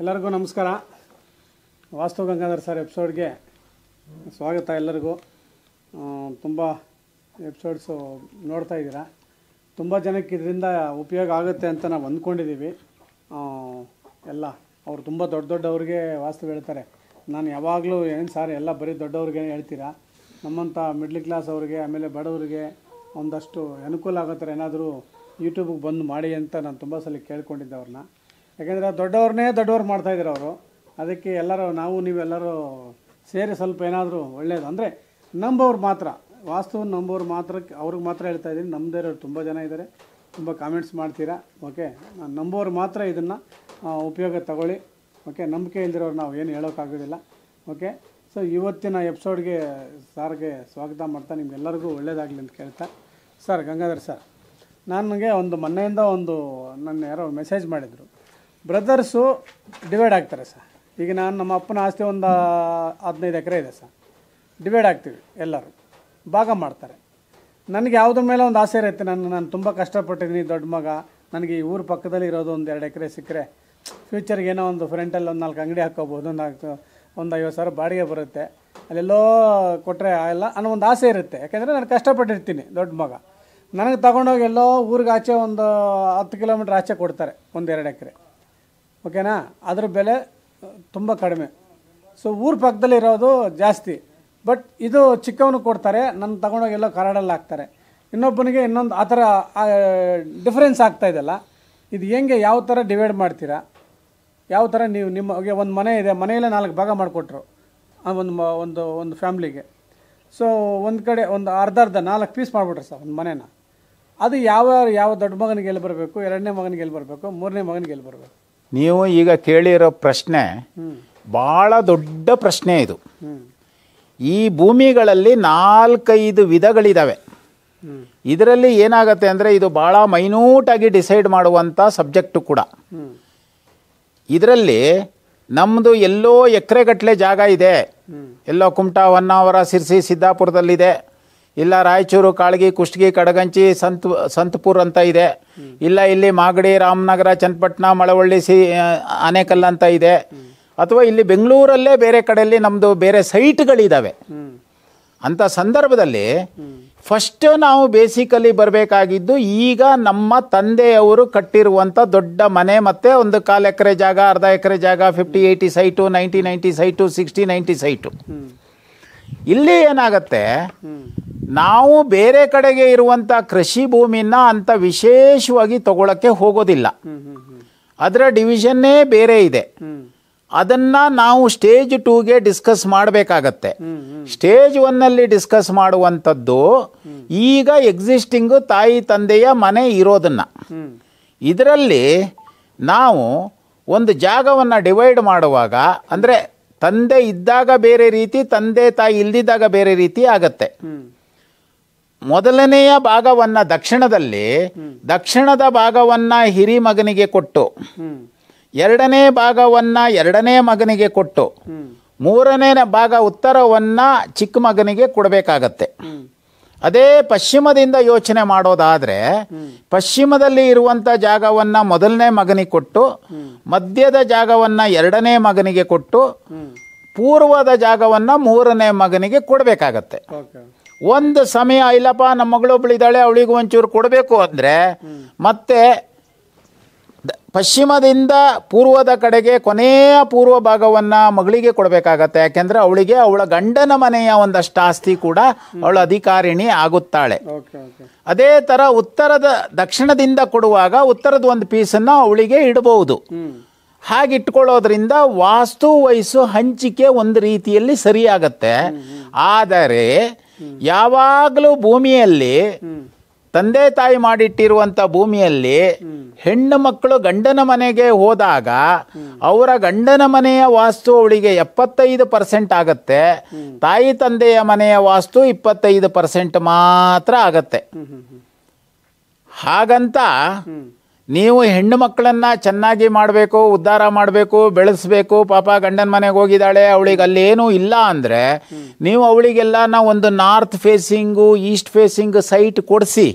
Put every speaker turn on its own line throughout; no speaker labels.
ಎಲ್ಲರಿಗೂ ನಮಸ್ಕಾರ ವಾಸ್ತು ಗಂಗಾಧರ್ ಸರ್ ಎಪಿಸೋಡ್ಗೆ ಸ್ವಾಗತ ಎಲ್ಲರಿಗೂ ತುಂಬ ಎಪಿಸೋಡ್ಸು ನೋಡ್ತಾ ಇದ್ದೀರಾ ತುಂಬ ಜನಕ್ಕೆ ಇದರಿಂದ ಉಪಯೋಗ ಆಗುತ್ತೆ ಅಂತ ನಾವು ಅಂದ್ಕೊಂಡಿದ್ದೀವಿ ಎಲ್ಲ ಅವರು ತುಂಬ ದೊಡ್ಡ ದೊಡ್ಡವ್ರಿಗೆ ವಾಸ್ತು ಹೇಳ್ತಾರೆ ನಾನು ಯಾವಾಗಲೂ ಏನು ಸರ್ ಎಲ್ಲ ಬರೀ ದೊಡ್ಡವ್ರಿಗೆ ಹೇಳ್ತೀರಾ ನಮ್ಮಂಥ ಮಿಡ್ಲ್ ಕ್ಲಾಸ್ ಅವ್ರಿಗೆ ಆಮೇಲೆ ಬಡವರಿಗೆ ಒಂದಷ್ಟು ಅನುಕೂಲ ಆಗೋ ಥರ ಏನಾದರೂ ಯೂಟ್ಯೂಬಿಗೆ ಬಂದು ಮಾಡಿ ಅಂತ ನಾನು ತುಂಬ ಸಲ ಕೇಳ್ಕೊಂಡಿದ್ದೆ ಅವ್ರನ್ನ ಯಾಕೆಂದರೆ ದೊಡ್ಡವ್ರನ್ನೇ ದೊಡ್ಡವ್ರು ಮಾಡ್ತಾಯಿದ್ರು ಅವರು ಅದಕ್ಕೆ ಎಲ್ಲರೂ ನಾವು ನೀವೆಲ್ಲರೂ ಸೇರಿ ಸ್ವಲ್ಪ ಏನಾದರೂ ಒಳ್ಳೆಯದು ಅಂದರೆ ನಂಬೋರು ಮಾತ್ರ ವಾಸ್ತುವನ್ನು ನಂಬೋರು ಮಾತ್ರ ಅವ್ರಿಗೆ ಮಾತ್ರ ಹೇಳ್ತಾ ಇದ್ದೀನಿ ನಮ್ಮದೇ ತುಂಬ ಜನ ಇದ್ದಾರೆ ತುಂಬ ಕಾಮೆಂಟ್ಸ್ ಮಾಡ್ತೀರಾ ಓಕೆ ನಂಬೋರು ಮಾತ್ರ ಇದನ್ನು ಉಪಯೋಗ ತಗೊಳ್ಳಿ ಓಕೆ ನಂಬಿಕೆ ಇಲ್ದಿರೋರು ನಾವು ಏನು ಹೇಳೋಕ್ಕಾಗೋದಿಲ್ಲ ಓಕೆ ಸೊ ಇವತ್ತಿನ ಎಪಿಸೋಡ್ಗೆ ಸಾರ್ಗೆ ಸ್ವಾಗತ ಮಾಡ್ತಾ ನಿಮ್ಗೆಲ್ಲರಿಗೂ ಒಳ್ಳೇದಾಗಲಿ ಅಂತ ಕೇಳ್ತಾ ಸರ್ ಗಂಗಾಧರ್ ಸರ್ ನನಗೆ ಒಂದು ಮೊನ್ನೆಯಿಂದ ಒಂದು ನನ್ನ ಯಾರೋ ಮೆಸೇಜ್ ಮಾಡಿದರು ಬ್ರದರ್ಸು ಡಿವೈಡ್ ಆಗ್ತಾರೆ ಸರ್ ಈಗ ನಾನು ನಮ್ಮ ಅಪ್ಪನ ಆಸ್ತಿ ಒಂದು ಹದಿನೈದು ಎಕರೆ ಇದೆ ಸರ್ ಡಿವೈಡ್ ಆಗ್ತೀವಿ ಎಲ್ಲರೂ ಭಾಗ ಮಾಡ್ತಾರೆ ನನಗೆ ಯಾವುದ್ರ ಮೇಲೆ ಒಂದು ಆಸೆ ಇರುತ್ತೆ ನಾನು ನಾನು ತುಂಬ ಕಷ್ಟಪಟ್ಟಿದ್ದೀನಿ ದೊಡ್ಡ ಮಗ ನನಗೆ ಈ ಊರು ಪಕ್ಕದಲ್ಲಿ ಇರೋದು ಒಂದು ಎರಡು ಎಕರೆ ಸಿಕ್ಕರೆ ಫ್ಯೂಚರ್ಗೆ ಏನೋ ಒಂದು ಫ್ರೆಂಟಲ್ಲಿ ಒಂದು ನಾಲ್ಕು ಅಂಗಡಿ ಹಾಕೋಬೋದು ನಾಲ್ಕು ಒಂದು ಐವತ್ತು ಸಾವಿರ ಬಾಡಿಗೆ ಬರುತ್ತೆ ಅಲ್ಲೆಲ್ಲೋ ಕೊಟ್ಟರೆ ಎಲ್ಲ ಅನ್ನೋ ಒಂದು ಆಸೆ ಇರುತ್ತೆ ಯಾಕೆಂದರೆ ನಾನು ಕಷ್ಟಪಟ್ಟಿರ್ತೀನಿ ದೊಡ್ಡ ಮಗ ನನಗೆ ತಗೊಂಡೋಗಿ ಎಲ್ಲೋ ಊರಿಗೆ ಆಚೆ ಒಂದು ಹತ್ತು ಕಿಲೋಮೀಟ್ರ್ ಆಚೆ ಕೊಡ್ತಾರೆ ಒಂದು ಎರಡು ಎಕರೆ ಓಕೆನಾ ಅದರ ಬೆಲೆ ತುಂಬ ಕಡಿಮೆ ಸೊ ಊರ ಪಕ್ಕದಲ್ಲಿರೋದು ಜಾಸ್ತಿ ಬಟ್ ಇದು ಚಿಕ್ಕವನು ಕೊಡ್ತಾರೆ ನನ್ನ ತಗೊಂಡೋಗಿ ಎಲ್ಲೋ ಕರಾಡಲ್ಲಿ ಹಾಕ್ತಾರೆ ಇನ್ನೊಬ್ಬನಿಗೆ ಇನ್ನೊಂದು ಆ ಥರ ಡಿಫ್ರೆನ್ಸ್ ಆಗ್ತಾ ಇದೆಲ್ಲ ಇದು ಹೆಂಗೆ ಯಾವ ಥರ ಡಿವೈಡ್ ಮಾಡ್ತೀರಾ ಯಾವ ಥರ ನೀವು ನಿಮಗೆ ಒಂದು ಮನೆ ಇದೆ ಮನೆಯಲ್ಲೇ ನಾಲ್ಕು ಭಾಗ ಮಾಡಿಕೊಟ್ರು ಒಂದು ಒಂದು ಒಂದು ಫ್ಯಾಮ್ಲಿಗೆ ಸೊ ಒಂದು ಕಡೆ ಒಂದು ಅರ್ಧ ಅರ್ಧ ನಾಲ್ಕು ಪೀಸ್ ಮಾಡಿಬಿಟ್ರೆ ಸರ್ ಒಂದು ಮನೇನ ಅದು ಯಾವ ಯಾವ ದೊಡ್ಡ ಮಗನಿಗೆ ಎಲ್ಲಿ ಬರಬೇಕು ಎರಡನೇ ಮಗನಿಗೆ ಎಲ್ಲಿ ಬರಬೇಕು ಮೂರನೇ ಮಗನಿಗೆ ಎಲ್ಲಿ ಬರಬೇಕು
ನೀವು ಈಗ ಕೇಳಿರೋ ಪ್ರಶ್ನೆ ಭಾಳ ದೊಡ್ಡ ಪ್ರಶ್ನೆ ಇದು ಈ ಭೂಮಿಗಳಲ್ಲಿ ನಾಲ್ಕೈದು ವಿಧಗಳಿದ್ದಾವೆ ಇದರಲ್ಲಿ ಏನಾಗತ್ತೆ ಅಂದರೆ ಇದು ಭಾಳ ಮೈನ್ಯೂಟಾಗಿ ಡಿಸೈಡ್ ಮಾಡುವಂಥ ಸಬ್ಜೆಕ್ಟು ಕೂಡ ಇದರಲ್ಲಿ ನಮ್ಮದು ಎಲ್ಲೋ ಎಕರೆಗಟ್ಟಲೆ ಜಾಗ ಇದೆ ಎಲ್ಲೋ ಕುಮಟಾ ಹೊನ್ನಾವರ ಸಿರ್ಸಿ ಸಿದ್ದಾಪುರದಲ್ಲಿದೆ ಇಲ್ಲ ರಾಯಚೂರು ಕಾಳಗಿ ಕುಷ್ಟಗಿ ಕಡಗಂಚಿ ಸಂತ ಸಂತಪುರ್ ಅಂತ ಇದೆ ಇಲ್ಲ ಇಲ್ಲಿ ಮಾಗಡಿ ರಾಮನಗರ ಚನ್ನಪಟ್ಟಣ ಮಳವಳ್ಳಿ ಸಿ ಆನೇಕಲ್ ಅಂತ ಇದೆ ಅಥವಾ ಇಲ್ಲಿ ಬೆಂಗಳೂರಲ್ಲೇ ಬೇರೆ ಕಡೆಯಲ್ಲಿ ನಮ್ಮದು ಬೇರೆ ಸೈಟ್ಗಳಿದ್ದಾವೆ ಅಂಥ ಸಂದರ್ಭದಲ್ಲಿ ಫಸ್ಟ್ ನಾವು ಬೇಸಿಕಲಿ ಬರಬೇಕಾಗಿದ್ದು ಈಗ ನಮ್ಮ ತಂದೆಯವರು ಕಟ್ಟಿರುವಂಥ ದೊಡ್ಡ ಮನೆ ಮತ್ತು ಒಂದು ಕಾಲು ಎಕರೆ ಜಾಗ ಅರ್ಧ ಎಕರೆ ಜಾಗ fifty eighty site ninety ninety site sixty ninety site ಇಲ್ಲಿ ಏನಾಗತ್ತೆ ನಾವು ಬೇರೆ ಕಡೆಗೆ ಇರುವಂಥ ಕೃಷಿ ಭೂಮಿನ ಅಂತ ವಿಶೇಷವಾಗಿ ತಗೊಳಕ್ಕೆ ಹೋಗೋದಿಲ್ಲ ಅದರ ಡಿವಿಷನ್ನೇ ಬೇರೆ ಇದೆ ಅದನ್ನು ನಾವು ಸ್ಟೇಜ್ ಟೂಗೆ ಡಿಸ್ಕಸ್ ಮಾಡಬೇಕಾಗತ್ತೆ ಸ್ಟೇಜ್ ಒನ್ನಲ್ಲಿ ಡಿಸ್ಕಸ್ ಮಾಡುವಂಥದ್ದು ಈಗ ಎಕ್ಸಿಸ್ಟಿಂಗು ತಾಯಿ ತಂದೆಯ ಮನೆ ಇರೋದನ್ನು ಇದರಲ್ಲಿ ನಾವು ಒಂದು ಜಾಗವನ್ನು ಡಿವೈಡ್ ಮಾಡುವಾಗ ಅಂದರೆ ತಂದೆ ಇದ್ದಾಗ ಬೇರೆ ರೀತಿ ತಂದೆ ತಾಯಿ ಇಲ್ದಿದ್ದಾಗ ಬೇರೆ ರೀತಿ ಆಗತ್ತೆ ಮೊದಲನೆಯ ಭಾಗವನ್ನು ದಕ್ಷಿಣದಲ್ಲಿ ದಕ್ಷಿಣದ ಭಾಗವನ್ನು ಹಿರಿ ಮಗನಿಗೆ ಕೊಟ್ಟು ಎರಡನೇ ಭಾಗವನ್ನು ಎರಡನೇ ಮಗನಿಗೆ ಕೊಟ್ಟು ಮೂರನೇ ಭಾಗ ಉತ್ತರವನ್ನು ಚಿಕ್ಕ ಮಗನಿಗೆ ಕೊಡಬೇಕಾಗತ್ತೆ ಅದೇ ಪಶ್ಚಿಮದಿಂದ ಯೋಚನೆ ಮಾಡೋದಾದರೆ ಪಶ್ಚಿಮದಲ್ಲಿ ಇರುವಂಥ ಜಾಗವನ್ನು ಮೊದಲನೇ ಮಗನಿಗೆ ಕೊಟ್ಟು ಮಧ್ಯದ ಜಾಗವನ್ನು ಎರಡನೇ ಮಗನಿಗೆ ಕೊಟ್ಟು ಪೂರ್ವದ ಜಾಗವನ್ನು ಮೂರನೇ ಮಗನಿಗೆ ಕೊಡಬೇಕಾಗತ್ತೆ ಒಂದು ಸಮಯ ಇಲ್ಲಪ್ಪ ನಮ್ಮ ಮಗಳು ಒಬ್ಳಿದ್ದಾಳೆ ಅವಳಿಗೂ ಒಂಚೂರು ಕೊಡಬೇಕು ಅಂದರೆ ಮತ್ತೆ ಪಶ್ಚಿಮದಿಂದ ಪೂರ್ವದ ಕಡೆಗೆ ಕೊನೆಯ ಪೂರ್ವ ಭಾಗವನ್ನು ಮಗಳಿಗೆ ಕೊಡಬೇಕಾಗತ್ತೆ ಯಾಕೆಂದರೆ ಅವಳಿಗೆ ಅವಳ ಗಂಡನ ಮನೆಯ ಒಂದಷ್ಟು ಆಸ್ತಿ ಕೂಡ ಅವಳ ಅಧಿಕಾರಿಣಿ ಆಗುತ್ತಾಳೆ ಅದೇ ಥರ ಉತ್ತರದ ದಕ್ಷಿಣದಿಂದ ಕೊಡುವಾಗ ಉತ್ತರದ ಒಂದು ಪೀಸನ್ನು ಅವಳಿಗೆ ಇಡಬಹುದು ಹಾಗಿಟ್ಕೊಳ್ಳೋದ್ರಿಂದ ವಾಸ್ತು ವಯಸ್ಸು ಹಂಚಿಕೆ ಒಂದು ರೀತಿಯಲ್ಲಿ ಸರಿಯಾಗತ್ತೆ ಆದರೆ ಯಾವಾಗಲೂ ಭೂಮಿಯಲ್ಲಿ ತಂದೆ ತಾಯಿ ಮಾಡಿಟ್ಟಿರುವಂತ ಭೂಮಿಯಲ್ಲಿ ಹೆಣ್ಣು ಮಕ್ಕಳು ಗಂಡನ ಮನೆಗೆ ಹೋದಾಗ ಅವರ ಗಂಡನ ಮನೆಯ ವಾಸ್ತು ಅವಳಿಗೆ ಎಪ್ಪತ್ತೈದು ಪರ್ಸೆಂಟ್ ಆಗತ್ತೆ ತಾಯಿ ತಂದೆಯ ಮನೆಯ ವಾಸ್ತು ಇಪ್ಪತ್ತೈದು ಪರ್ಸೆಂಟ್ ಮಾತ್ರ ಆಗತ್ತೆ ಹಾಗಂತ ನೀವು ಹೆಣ್ಣು ಮಕ್ಕಳನ್ನು ಚೆನ್ನಾಗಿ ಮಾಡಬೇಕು ಉದ್ಧಾರ ಮಾಡಬೇಕು ಬೆಳೆಸಬೇಕು ಪಾಪ ಗಂಡನ ಮನೆಗೆ ಹೋಗಿದ್ದಾಳೆ ಅವಳಿಗೆ ಅಲ್ಲೇನೂ ಇಲ್ಲ ಅಂದರೆ ನೀವು ಅವಳಿಗೆಲ್ಲ ಒಂದು north facing east facing site ಕೊಡಿಸಿ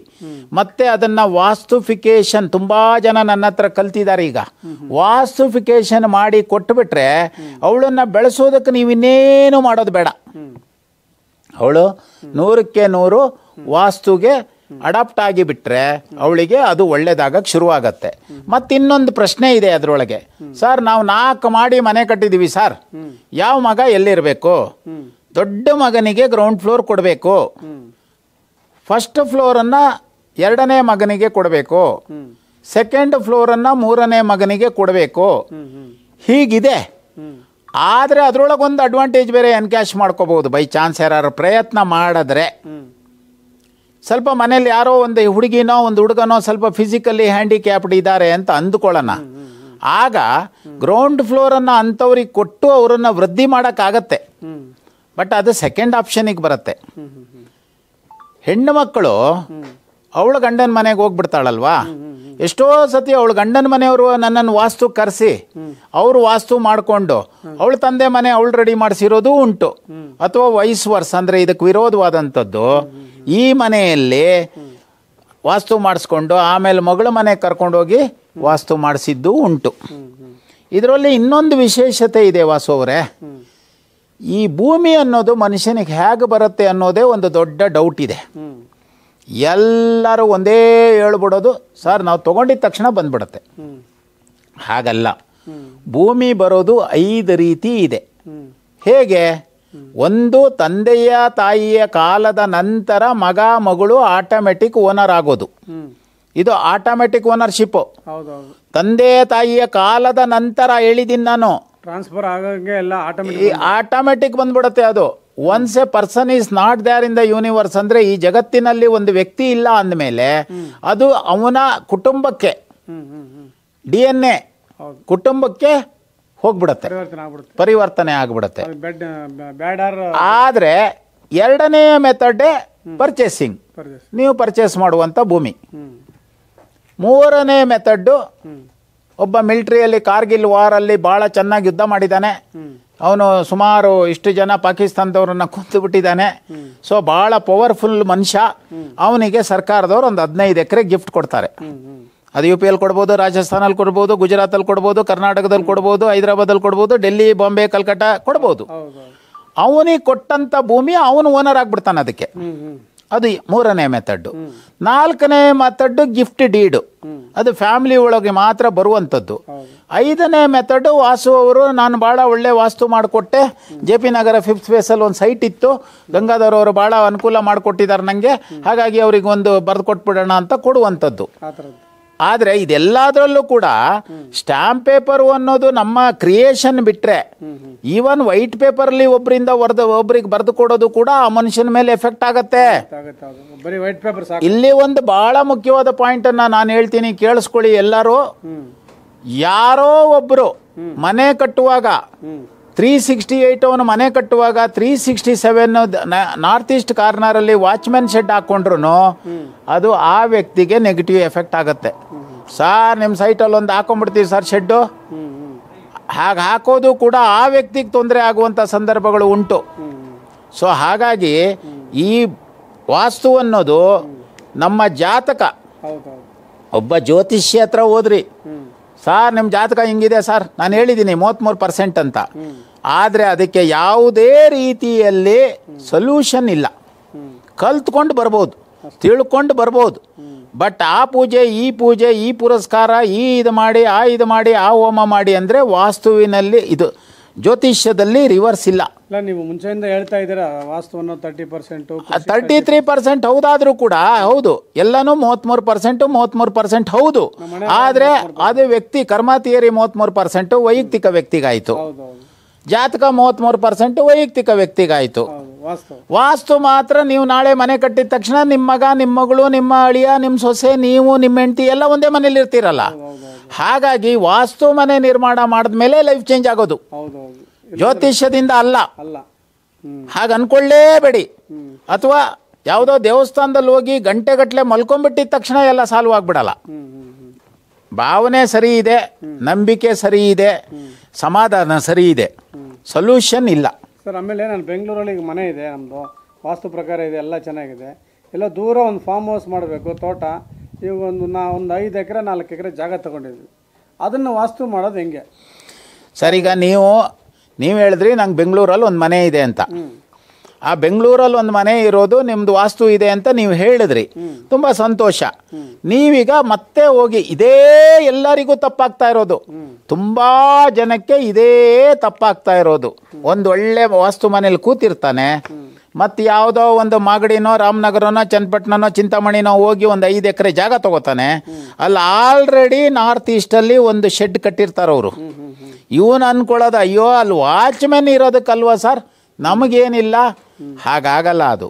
ಮತ್ತೆ ಅದನ್ನು ವಾಸ್ತುಫಿಕೇಶನ್ ತುಂಬ ಜನ ನನ್ನ ಹತ್ರ ಕಲ್ತಿದ್ದಾರೆ ಈಗ ವಾಸ್ತುಫಿಕೇಶನ್ ಮಾಡಿ ಕೊಟ್ಟುಬಿಟ್ರೆ ಅವಳನ್ನು ಬೆಳೆಸೋದಕ್ಕೆ ನೀವು ಇನ್ನೇನು ಮಾಡೋದು ಬೇಡ ಅವಳು ನೂರಕ್ಕೆ ನೂರು ವಾಸ್ತುಗೆ ಅಡಾಪ್ಟ್ ಆಗಿಬಿಟ್ರೆ ಅವಳಿಗೆ ಅದು ಒಳ್ಳೇದಾಗಕ್ಕೆ ಶುರುವಾಗತ್ತೆ ಮತ್ತೆ ಇನ್ನೊಂದು ಪ್ರಶ್ನೆ ಇದೆ ಅದರೊಳಗೆ ಸರ್ ನಾವು ನಾಲ್ಕು ಮಾಡಿ ಮನೆ ಕಟ್ಟಿದ್ದೀವಿ ಸರ್ ಯಾವ ಮಗ ಎಲ್ಲಿರಬೇಕು ದೊಡ್ಡ ಮಗನಿಗೆ ಗ್ರೌಂಡ್ ಫ್ಲೋರ್ ಕೊಡಬೇಕು ಫಸ್ಟ್ ಫ್ಲೋರನ್ನು ಎರಡನೇ ಮಗನಿಗೆ ಕೊಡಬೇಕು ಸೆಕೆಂಡ್ ಫ್ಲೋರನ್ನು ಮೂರನೇ ಮಗನಿಗೆ ಕೊಡಬೇಕು ಹೀಗಿದೆ ಆದರೆ ಅದರೊಳಗೆ ಒಂದು ಅಡ್ವಾಂಟೇಜ್ ಬೇರೆ ಎನ್ಕ್ಯಾಶ್ ಮಾಡ್ಕೋಬಹುದು ಬೈ ಚಾನ್ಸ್ ಯಾರು ಪ್ರಯತ್ನ ಮಾಡಿದ್ರೆ ಸ್ವಲ್ಪ ಮನೇಲಿ ಯಾರೋ ಒಂದು ಹುಡುಗಿನೋ ಒಂದು ಹುಡುಗನೋ ಸ್ವಲ್ಪ ಫಿಸಿಕಲಿ ಹ್ಯಾಂಡಿಕ್ಯಾಪ್ಡ್ ಇದ್ದಾರೆ ಅಂತ ಅಂದುಕೊಳ್ಳೋಣ ಆಗ ಗ್ರೌಂಡ್ ಫ್ಲೋರನ್ನು ಅಂಥವ್ರಿಗೆ ಕೊಟ್ಟು ಅವರನ್ನು ವೃದ್ಧಿ ಮಾಡೋಕ್ಕಾಗತ್ತೆ ಬಟ್ ಅದು ಸೆಕೆಂಡ್ ಆಪ್ಷನಿಗೆ ಬರುತ್ತೆ ಹೆಣ್ಣು ಮಕ್ಕಳು ಅವಳ ಗಂಡನ ಮನೆಗೆ ಹೋಗ್ಬಿಡ್ತಾಳಲ್ವಾ ಎಷ್ಟೋ ಸತಿ ಅವಳು ಗಂಡನ ಮನೆಯವರು ನನ್ನನ್ನು ವಾಸ್ತು ಕರೆಸಿ ಅವರು ವಾಸ್ತು ಮಾಡಿಕೊಂಡು ಅವಳ ತಂದೆ ಮನೆ ಅವಳು ರೆಡಿ ಮಾಡಿಸಿರೋದು ಉಂಟು ಅಥವಾ ವಯಸ್ ವರ್ಸ್ ಅಂದರೆ ಇದಕ್ಕೆ ವಿರೋಧವಾದಂಥದ್ದು ಈ ಮನೆಯಲ್ಲಿ ವಾಸ್ತು ಮಾಡಿಸ್ಕೊಂಡು ಆಮೇಲೆ ಮಗಳ ಮನೆಗೆ ಕರ್ಕೊಂಡೋಗಿ ವಾಸ್ತು ಮಾಡಿಸಿದ್ದು ಉಂಟು ಇದರಲ್ಲಿ ಇನ್ನೊಂದು ವಿಶೇಷತೆ ಇದೆ ವಾಸು ಅವರೇ ಈ ಭೂಮಿ ಅನ್ನೋದು ಮನುಷ್ಯನಿಗೆ ಹೇಗೆ ಬರುತ್ತೆ ಅನ್ನೋದೇ ಒಂದು ದೊಡ್ಡ ಡೌಟ್ ಇದೆ ಎಲ್ಲರೂ ಒಂದೇ ಹೇಳ್ಬಿಡೋದು ಸರ್ ನಾವು ತೊಗೊಂಡಿದ್ದ ತಕ್ಷಣ ಬಂದ್ಬಿಡತ್ತೆ ಹಾಗಲ್ಲ ಭೂಮಿ ಬರೋದು ಐದು ರೀತಿ ಇದೆ ಹೇಗೆ ಒಂದು ತಂದೆಯ ತಾಯಿಯ ಕಾಲದ ನಂತರ ಮಗ ಮಗಳು ಆಟೋಮೆಟಿಕ್ ಓನರ್ ಆಗೋದು ಇದು ಆಟೋಮೆಟಿಕ್ ಓನರ್ಶಿಪ್ ತಂದೆ ತಾಯಿಯ ಕಾಲದ ನಂತರ ಹೇಳಿದ್ದೀನಿ ನಾನು
ಟ್ರಾನ್ಸ್ಫರ್ ಆಗೋಂಗೆ ಎಲ್ಲ ಆಟೋಮೆಟಿಕ್
ಆಟೋಮೆಟಿಕ್ ಬಂದ್ಬಿಡುತ್ತೆ ಅದು once a person is not there in the universe ಅಂದ್ರೆ ಈ ಜಗತ್ತಿನಲ್ಲಿ ಒಂದು ವ್ಯಕ್ತಿ ಇಲ್ಲ ಅಂದಮೇಲೆ ಅದು ಅವನ ಕುಟುಂಬಕ್ಕೆ ಡಿ ಎನ್ ಎ ಕುಟುಂಬಕ್ಕೆ ಹೋಗ್ಬಿಡತ್ತೆ ಪರಿವರ್ತನೆ ಆಗ್ಬಿಡತ್ತೆ
uh, ಆದ್ರೆ
ಎರಡನೆಯ ಮೆಥಡ್ ಪರ್ಚೇಸಿಂಗ್ ನೀವು ಪರ್ಚೇಸ್ ಮಾಡುವಂತ ಭೂಮಿ ಮೂರನೇ ಮೆಥಡ್ ಒಬ್ಬ ಮಿಲಿಟ್ರಿಯಲ್ಲಿ ಕಾರ್ಗಿಲ್ ವಾರಲ್ಲಿ ಬಹಳ ಚೆನ್ನಾಗಿ ಯುದ್ಧ ಮಾಡಿದ್ದಾನೆ ಅವನು ಸುಮಾರು ಇಷ್ಟು ಜನ ಪಾಕಿಸ್ತಾನದವ್ರನ್ನ ಕುಂತು ಬಿಟ್ಟಿದ್ದಾನೆ ಸೊ ಭಾಳ ಪವರ್ಫುಲ್ ಮನುಷ್ಯ ಅವನಿಗೆ ಸರ್ಕಾರದವ್ರು ಒಂದು ಹದಿನೈದು ಎಕರೆ ಗಿಫ್ಟ್ ಕೊಡ್ತಾರೆ ಅದು ಯು ಪಿ ಎಲ್ ಕೊಡ್ಬೋದು ರಾಜಸ್ಥಾನಲ್ಲಿ ಕೊಡ್ಬೋದು ಗುಜರಾತಲ್ಲಿ ಕೊಡ್ಬೋದು ಕರ್ನಾಟಕದಲ್ಲಿ ಕೊಡ್ಬೋದು ಹೈದರಾಬಾದಲ್ಲಿ ಕೊಡ್ಬೋದು ಡೆಲ್ಲಿ ಬಾಂಬೆ ಕಲ್ಕಟ್ಟ ಕೊಡ್ಬೋದು ಅವನಿಗೆ ಕೊಟ್ಟಂಥ ಭೂಮಿ ಅವನು ಓನರ್ ಆಗ್ಬಿಡ್ತಾನೆ ಅದಕ್ಕೆ ಅದು ಮೂರನೇ ಮೆಥಡ್ಡು ನಾಲ್ಕನೇ ಮೆಥಡ್ಡು ಗಿಫ್ಟ್ ಡೀಡು ಅದು ಫ್ಯಾಮಿಲಿ ಒಳಗೆ ಮಾತ್ರ ಬರುವಂಥದ್ದು ಐದನೇ ಮೆಥಡು ವಾಸುವವರು ನಾನು ಭಾಳ ಒಳ್ಳೆ ವಾಸ್ತು ಮಾಡಿಕೊಟ್ಟೆ ಜೆ ಪಿ ನಗರ ಫಿಫ್ತ್ ಫೇಸಲ್ಲಿ ಒಂದು ಸೈಟ್ ಇತ್ತು ಗಂಗಾಧರ್ ಅವರು ಭಾಳ ಅನುಕೂಲ ಮಾಡಿಕೊಟ್ಟಿದ್ದಾರೆ ನನಗೆ ಹಾಗಾಗಿ ಅವ್ರಿಗೆ ಒಂದು ಬರೆದು ಕೊಟ್ಬಿಡೋಣ ಅಂತ ಕೊಡುವಂಥದ್ದು ಆದರೆ ಇದೆಲ್ಲದರಲ್ಲೂ ಕೂಡ ಸ್ಟಾಂಪ್ ಪೇಪರು ಅನ್ನೋದು ನಮ್ಮ ಕ್ರಿಯೇಷನ್ ಬಿಟ್ಟರೆ ಈವನ್ ವೈಟ್ ಪೇಪರಲ್ಲಿ ಒಬ್ಬರಿಂದ ಒರ್ದು ಒಬ್ರಿಗೆ ಬರೆದು ಕೊಡೋದು ಕೂಡ ಆ ಮನುಷ್ಯನ ಮೇಲೆ ಎಫೆಕ್ಟ್ ಆಗತ್ತೆ ಇಲ್ಲಿ ಒಂದು ಬಹಳ ಮುಖ್ಯವಾದ ಪಾಯಿಂಟ್ ಅನ್ನ ನಾನು ಹೇಳ್ತೀನಿ ಕೇಳಿಸ್ಕೊಳ್ಳಿ ಎಲ್ಲರೂ ಯಾರೋ ಒಬ್ರು ಮನೆ ಕಟ್ಟುವಾಗ ತ್ರೀ ಸಿಕ್ಸ್ಟಿ ಏಯ್ಟ್ ಅವನು ಮನೆ ಕಟ್ಟುವಾಗ three sixty seven north east ಕಾರ್ನರಲ್ಲಿ ವಾಚ್ಮ್ಯಾನ್ ಶೆಡ್ ಹಾಕ್ಕೊಂಡ್ರು ಅದು ಆ ವ್ಯಕ್ತಿಗೆ ನೆಗೆಟಿವ್ ಎಫೆಕ್ಟ್ ಆಗುತ್ತೆ ಸಾರ್ ನಿಮ್ಮ ಸೈಟಲ್ಲಿ ಒಂದು ಹಾಕೊಂಡ್ಬಿಡ್ತೀವಿ ಸರ್ ಶೆಡ್ಡು ಹಾಗೆ ಹಾಕೋದು ಕೂಡ ಆ ವ್ಯಕ್ತಿಗೆ ತೊಂದರೆ ಆಗುವಂಥ ಸಂದರ್ಭಗಳು ಉಂಟು ಸೊ ಹಾಗಾಗಿ ಈ ವಾಸ್ತು ಅನ್ನೋದು ನಮ್ಮ ಜಾತಕ ಒಬ್ಬ ಜ್ಯೋತಿಷ್ಯ ಹತ್ರ ಹೋದ್ರಿ ಸಾರ್ ನಿಮ್ಮ ಜಾತಕ ಹಿಂಗಿದೆ ಸರ್ ನಾನು ಹೇಳಿದ್ದೀನಿ ಮೂರು ಪರ್ಸೆಂಟ್ ಅಂತ ಆದರೆ ಅದಕ್ಕೆ ಯಾವುದೇ ರೀತಿಯಲ್ಲಿ ಸೊಲ್ಯೂಷನ್ ಇಲ್ಲ ಕಲ್ತ್ಕೊಂಡು ಬರ್ಬೋದು ತಿಳ್ಕೊಂಡು ಬರ್ಬೋದು ಬಟ್ ಆ ಪೂಜೆ ಈ ಪೂಜೆ ಈ ಪುರಸ್ಕಾರ ಈ ಇದು ಮಾಡಿ ಆ ಇದು ಮಾಡಿ ಆ ಹೋಮ ಮಾಡಿ ಅಂದರೆ ವಾಸ್ತುವಿನಲ್ಲಿ ಇದು ಜ್ಯೋತಿಷ್ಯದಲ್ಲಿ ರಿವರ್ಸ್ ಇಲ್ಲ
ನೀವು ಮುಂಚೆಯಿಂದ ಹೇಳ್ತಾ ಇದ್ದೀರಾ ವಾಸ್ತುವನ್ನು thirty percent thirty
three percent ಹೌದಾದರೂ ಕೂಡ ಹೌದು ಎಲ್ಲನೂ ಮೂವತ್ತ್ಮೂರು ಪರ್ಸೆಂಟು ಮೂವತ್ತ್ಮೂರು ಪರ್ಸೆಂಟ್ ಹೌದು ಆದರೆ ಅದು ವ್ಯಕ್ತಿ ಕರ್ಮ ಥಿಯರಿ ಮೂವತ್ತ್ಮೂರು ಪರ್ಸೆಂಟು ವೈಯಕ್ತಿಕ ವ್ಯಕ್ತಿಗಾಯಿತು ಜಾತಕ ಮೂವತ್ತ್ಮೂರು ಪರ್ಸೆಂಟ್ ವೈಯಕ್ತಿಕ ವ್ಯಕ್ತಿಗಾಯಿತು ವಾಸ್ತು ಮಾತ್ರ ನೀವು ನಾಳೆ ಮನೆ ಕಟ್ಟಿದ ತಕ್ಷಣ ನಿಮ್ಮ ಮಗ ನಿಮ್ಮ ಮಗಳು ನಿಮ್ಮ ಅಳಿಯ ನಿಮ್ಮ ಸೊಸೆ ನೀವು ನಿಮ್ಮ ಹೆಂಡತಿ ಎಲ್ಲ ಒಂದೇ ಮನೇಲಿ ಇರ್ತೀರಲ್ಲ ಹಾಗಾಗಿ ವಾಸ್ತು ಮನೆ ನಿರ್ಮಾಣ ಮಾಡಿದ ಮೇಲೆ ಲೈಫ್ ಚೇಂಜ್ ಆಗೋದು ಜ್ಯೋತಿಷ್ಯದಿಂದ ಅಲ್ಲ ಹಾಗೆ ಅನ್ಕೊಳ್ಳೇಬೇಡಿ ಅಥವಾ ಯಾವುದೋ ದೇವಸ್ಥಾನದಲ್ಲಿ ಹೋಗಿ ಗಂಟೆಗಟ್ಟಲೆ ಮಲ್ಕೊಂಡ್ಬಿಟ್ಟಿದ ತಕ್ಷಣ ಎಲ್ಲ ಸಾಲ್ವ್ ಆಗ್ಬಿಡಲ್ಲ ಭಾವನೆ ಸರಿ ಇದೆ ನಂಬಿಕೆ ಸರಿ ಇದೆ ಸಮಾಧಾನ ಸರಿ ಇದೆ ಸೊಲ್ಯೂಷನ್ ಇಲ್ಲ
ಸರ್ ಆಮೇಲೆ ನಾನು ಬೆಂಗಳೂರಲ್ಲಿ ಈಗ ಮನೆ ಇದೆ ನಮ್ಮದು ವಾಸ್ತು ಪ್ರಕಾರ ಇದೆ ಎಲ್ಲ ಚೆನ್ನಾಗಿದೆ ಎಲ್ಲ ದೂರ ಒಂದು ಫಾರ್ಮ್ ಹೌಸ್ ಮಾಡಬೇಕು ತೋಟ ಈಗ ಒಂದು ನಾ ಒಂದು ಐದು ಎಕರೆ ನಾಲ್ಕು ಎಕರೆ ಜಾಗ ತಗೊಂಡಿದ್ವಿ ಅದನ್ನು ವಾಸ್ತು ಮಾಡೋದು ಹೆಂಗೆ
ಸರ್ ಈಗ ನೀವು ನೀವು ಹೇಳಿದ್ರಿ ನಂಗೆ ಬೆಂಗಳೂರಲ್ಲಿ ಒಂದು ಮನೆ ಇದೆ ಅಂತ ಆ ಬೆಂಗಳೂರಲ್ಲಿ ಒಂದು ಮನೆ ಇರೋದು ನಿಮ್ಮದು ವಾಸ್ತು ಇದೆ ಅಂತ ನೀವು ಹೇಳಿದ್ರಿ ತುಂಬ ಸಂತೋಷ ನೀವೀಗ ಮತ್ತೆ ಹೋಗಿ ಇದೇ ಎಲ್ಲರಿಗೂ ತಪ್ಪಾಗ್ತಾ ಇರೋದು ತುಂಬ ಜನಕ್ಕೆ ಇದೇ ತಪ್ಪಾಗ್ತಾ ಇರೋದು ಒಂದು ಒಳ್ಳೆ ವಾಸ್ತು ಮನೇಲಿ ಕೂತಿರ್ತಾನೆ ಮತ್ತು ಯಾವುದೋ ಒಂದು ಮಾಗಡಿನೋ ರಾಮನಗರನೋ ಚನ್ನಪಟ್ಟಣನೋ ಚಿಂತಾಮಣಿನೋ ಹೋಗಿ ಒಂದು ಐದು ಎಕರೆ ಜಾಗ ತಗೋತಾನೆ ಅಲ್ಲಿ ಆಲ್ರೆಡಿ ನಾರ್ತ್ ಈಸ್ಟಲ್ಲಿ ಒಂದು ಶೆಡ್ ಅವರು ಇವನು ಅಂದ್ಕೊಳ್ಳೋದು ಅಯ್ಯೋ ಅಲ್ಲಿ ವಾಚ್ಮೆನ್ ಇರೋದಕ್ಕಲ್ವಾ ಸರ್ ನಮಗೇನಿಲ್ಲ ಹಾಗಾಗಲ್ಲ ಅದು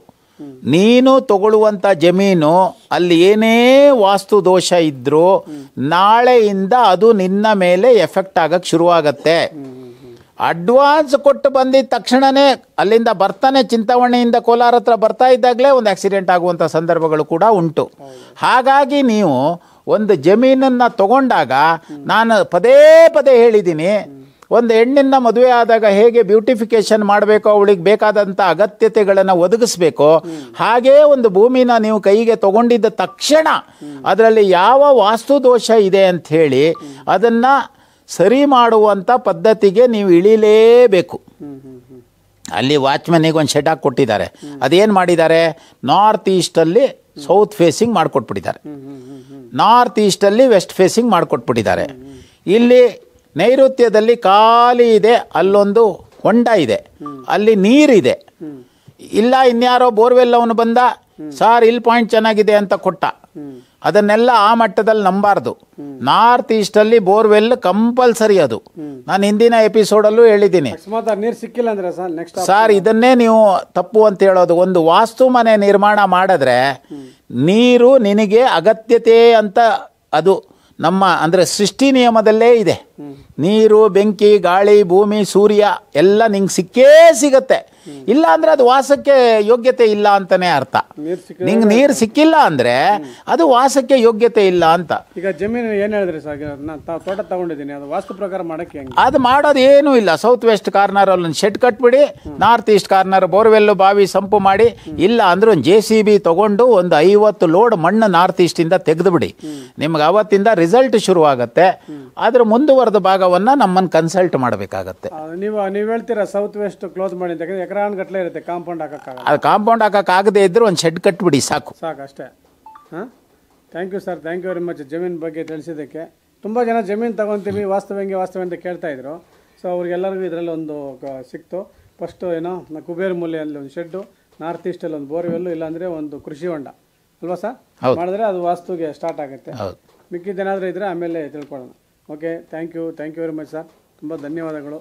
ನೀನು ತಗೊಳ್ಳುವಂಥ ಜಮೀನು ಅಲ್ಲಿ ಏನೇ ವಾಸ್ತು ದೋಷ ಇದ್ದರೂ ನಾಳೆಯಿಂದ ಅದು ನಿನ್ನ ಮೇಲೆ ಎಫೆಕ್ಟ್ ಆಗಕ್ಕೆ ಶುರುವಾಗತ್ತೆ ಅಡ್ವಾನ್ಸ್ ಕೊಟ್ಟು ಬಂದಿದ್ದ ತಕ್ಷಣವೇ ಅಲ್ಲಿಂದ ಬರ್ತಾನೆ ಚಿಂತಾವಣೆಯಿಂದ ಕೋಲಾರ ಹತ್ರ ಬರ್ತಾ ಇದ್ದಾಗಲೇ ಒಂದು ಆಕ್ಸಿಡೆಂಟ್ ಆಗುವಂಥ ಸಂದರ್ಭಗಳು ಕೂಡ ಉಂಟು ಹಾಗಾಗಿ ನೀವು ಒಂದು ಜಮೀನನ್ನು ತಗೊಂಡಾಗ ನಾನು ಪದೇ ಪದೇ ಹೇಳಿದ್ದೀನಿ ಒಂದು ಹೆಣ್ಣಿನ ಮದುವೆ ಆದಾಗ ಹೇಗೆ ಬ್ಯೂಟಿಫಿಕೇಶನ್ ಮಾಡಬೇಕೋ ಅವಳಿಗೆ ಬೇಕಾದಂಥ ಅಗತ್ಯತೆಗಳನ್ನು ಒದಗಿಸ್ಬೇಕೋ ಹಾಗೇ ಒಂದು ಭೂಮಿನ ನೀವು ಕೈಗೆ ತಗೊಂಡಿದ್ದ ತಕ್ಷಣ ಅದರಲ್ಲಿ ಯಾವ ವಾಸ್ತು ದೋಷ ಇದೆ ಅಂಥೇಳಿ ಅದನ್ನು ಸರಿ ಮಾಡುವಂಥ ಪದ್ಧತಿಗೆ ನೀವು ಇಳಿಲೇಬೇಕು ಅಲ್ಲಿ ವಾಚ್ಮನಿಗೆ ಒಂದು ಶೆಟ್ ಹಾಕಿ ಕೊಟ್ಟಿದ್ದಾರೆ ಅದೇನು ಮಾಡಿದ್ದಾರೆ ನಾರ್ತ್ ಈಸ್ಟಲ್ಲಿ ಸೌತ್ ಫೇಸಿಂಗ್ ಮಾಡಿಕೊಟ್ಬಿಟ್ಟಿದ್ದಾರೆ ನಾರ್ತ್ ಈಸ್ಟಲ್ಲಿ ವೆಸ್ಟ್ ಫೇಸಿಂಗ್ ಮಾಡಿಕೊಟ್ಬಿಟ್ಟಿದ್ದಾರೆ ಇಲ್ಲಿ ನೈಋತ್ಯದಲ್ಲಿ ಖಾಲಿ ಇದೆ ಅಲ್ಲೊಂದು ಹೊಂಡ ಇದೆ ಅಲ್ಲಿ ನೀರಿದೆ ಇಲ್ಲ ಇನ್ಯಾರೋ ಬೋರ್ವೆಲ್ ಅವನು ಬಂದ ಸಾರ್ ಇಲ್ಲಿ ಪಾಯಿಂಟ್ ಚೆನ್ನಾಗಿದೆ ಅಂತ ಕೊಟ್ಟ ಅದನ್ನೆಲ್ಲ ಆ ಮಟ್ಟದಲ್ಲಿ ನಂಬಾರ್ದು ನಾರ್ತ್ ಈಸ್ಟ್ ಅಲ್ಲಿ ಬೋರ್ವೆಲ್ ಕಂಪಲ್ಸರಿ ಅದು ನಾನು ಹಿಂದಿನ ಎಪಿಸೋಡಲ್ಲೂ ಹೇಳಿದ್ದೀನಿ ಸರ್ ಇದನ್ನೇ ನೀವು ತಪ್ಪು ಅಂತ ಹೇಳೋದು ಒಂದು ವಾಸ್ತು ಮನೆ ನಿರ್ಮಾಣ ಮಾಡಿದ್ರೆ ನೀರು ನಿನಗೆ ಅಗತ್ಯತೆ ಅಂತ ಅದು ನಮ್ಮ ಅಂದರೆ ಸೃಷ್ಟಿ ನಿಯಮದಲ್ಲೇ ಇದೆ ನೀರು ಬೆಂಕಿ ಗಾಳಿ ಭೂಮಿ ಸೂರ್ಯ ಎಲ್ಲ ನಿಂಗೆ ಸಿಕ್ಕೇ ಸಿಗತ್ತೆ ಇಲ್ಲ ಅಂದ್ರೆ ಅದು ವಾಸಕ್ಕೆ ಯೋಗ್ಯತೆ ಇಲ್ಲ ಅಂತಾನೆ ಅರ್ಥ ನಿಂಗೆ ನೀರು ಸಿಕ್ಕಿಲ್ಲ ಅಂದ್ರೆ ಅದು ವಾಸಕ್ಕೆ ಯೋಗ್ಯತೆ ಇಲ್ಲ ಅಂತ
ಈಗ ಜಮೀನು ಏನ್ ಹೇಳಿದ್ರೆ ನಾನು ತೋಟ ತಗೊಂಡಿದ್ದೀನಿ ಅದು ವಾಸ್ತು ಪ್ರಕಾರ ಮಾಡಕ್ಕೆ ಅದು ಮಾಡೋದು
ಏನೂ ಇಲ್ಲ ಸೌತ್ ವೆಸ್ಟ್ ಕಾರ್ನರ್ ಅಲ್ಲಿ ಒಂದು ಶೆಡ್ ಕಟ್ಬಿಡಿ ನಾರ್ತ್ ಈಸ್ಟ್ ಕಾರ್ನರ್ ಬೋರ್ವೆಲ್ ಬಾವಿ ಸಂಪು ಮಾಡಿ ಇಲ್ಲ ಅಂದ್ರೆ ಒಂದು ಜೆ ಸಿ ಬಿ ತಗೊಂಡು ಒಂದು ಐವತ್ತು ಲೋಡ್ ಮಣ್ಣು ನಾರ್ತ್ ಈಸ್ಟ್ ಇಂದ ತೆಗೆದು ಬಿಡಿ ನಿಮ್ಗೆ ಅವತ್ತಿಂದ ರಿಸಲ್ಟ್ ಶುರುವಾಗುತ್ತೆ ಆದ್ರೆ ಮುಂದುವರೆದ ಭಾಗವನ್ನ ನಮ್ಮನ್ನು ಕನ್ಸಲ್ಟ್ ಮಾಡಬೇಕಾಗತ್ತೆ
ನೀವು ನೀವು ಹೇಳ್ತೀರಾ ಸೌತ್ ವೆಸ್ಟ್ ಕ್ಲೋಸ್ ಮಾಡಿ ಗಟ್ಟಲೆ ಇರುತ್ತೆ ಕಾಂಪೌಂಡ್ ಹಾಕೋಕ್ಕಾಗಲ್ಲ
ಅದು ಕಾಂಪೌಂಡ್ ಹಾಕೋಕ್ಕಾಗದೇ ಇದ್ದರೆ ಒಂದು ಶೆಡ್ ಕಟ್ಬಿಡಿ ಸಾಕು ಸಾಕು ಅಷ್ಟೇ
ಹಾಂ thank you sir thank you very much ಜಮೀನ್ ಬಗ್ಗೆ ತಿಳಿಸಿದ್ದಕ್ಕೆ ತುಂಬ ಜನ ಜಮೀನು ತಗೊಂತೀವಿ ವಾಸ್ತವ್ಯಂಗೆ ವಾಸ್ತವ ಅಂತ ಕೇಳ್ತಾಯಿದ್ರು ಸೊ ಅವ್ರಿಗೆಲ್ಲರಿಗೂ ಇದರಲ್ಲಿ ಒಂದು ಸಿಕ್ತು ಫಸ್ಟು ಏನೋ ಕುಬೇರ್ ಮೂಲೆಯಲ್ಲಿ ಒಂದು ಶೆಡ್ಡು ನಾರ್ತ್ ಈಸ್ಟಲ್ಲಿ ಒಂದು ಬೋರ್ವೆಲ್ಲು ಇಲ್ಲಾಂದರೆ ಒಂದು ಕೃಷಿ ಹೊಂಡ ಅಲ್ವಾ ಸರ್ ಮಾಡಿದ್ರೆ ಅದು ವಾಸ್ತುಗೆ ಸ್ಟಾರ್ಟ್ ಆಗುತ್ತೆ ಮಿಕ್ಕಿದ್ದೇನಾದರೂ ಇದ್ದರೆ ಆಮೇಲೆ ತಿಳ್ಕೊಳ್ಳೋಣ okay thank you thank you very much sir ತುಂಬ ಧನ್ಯವಾದಗಳು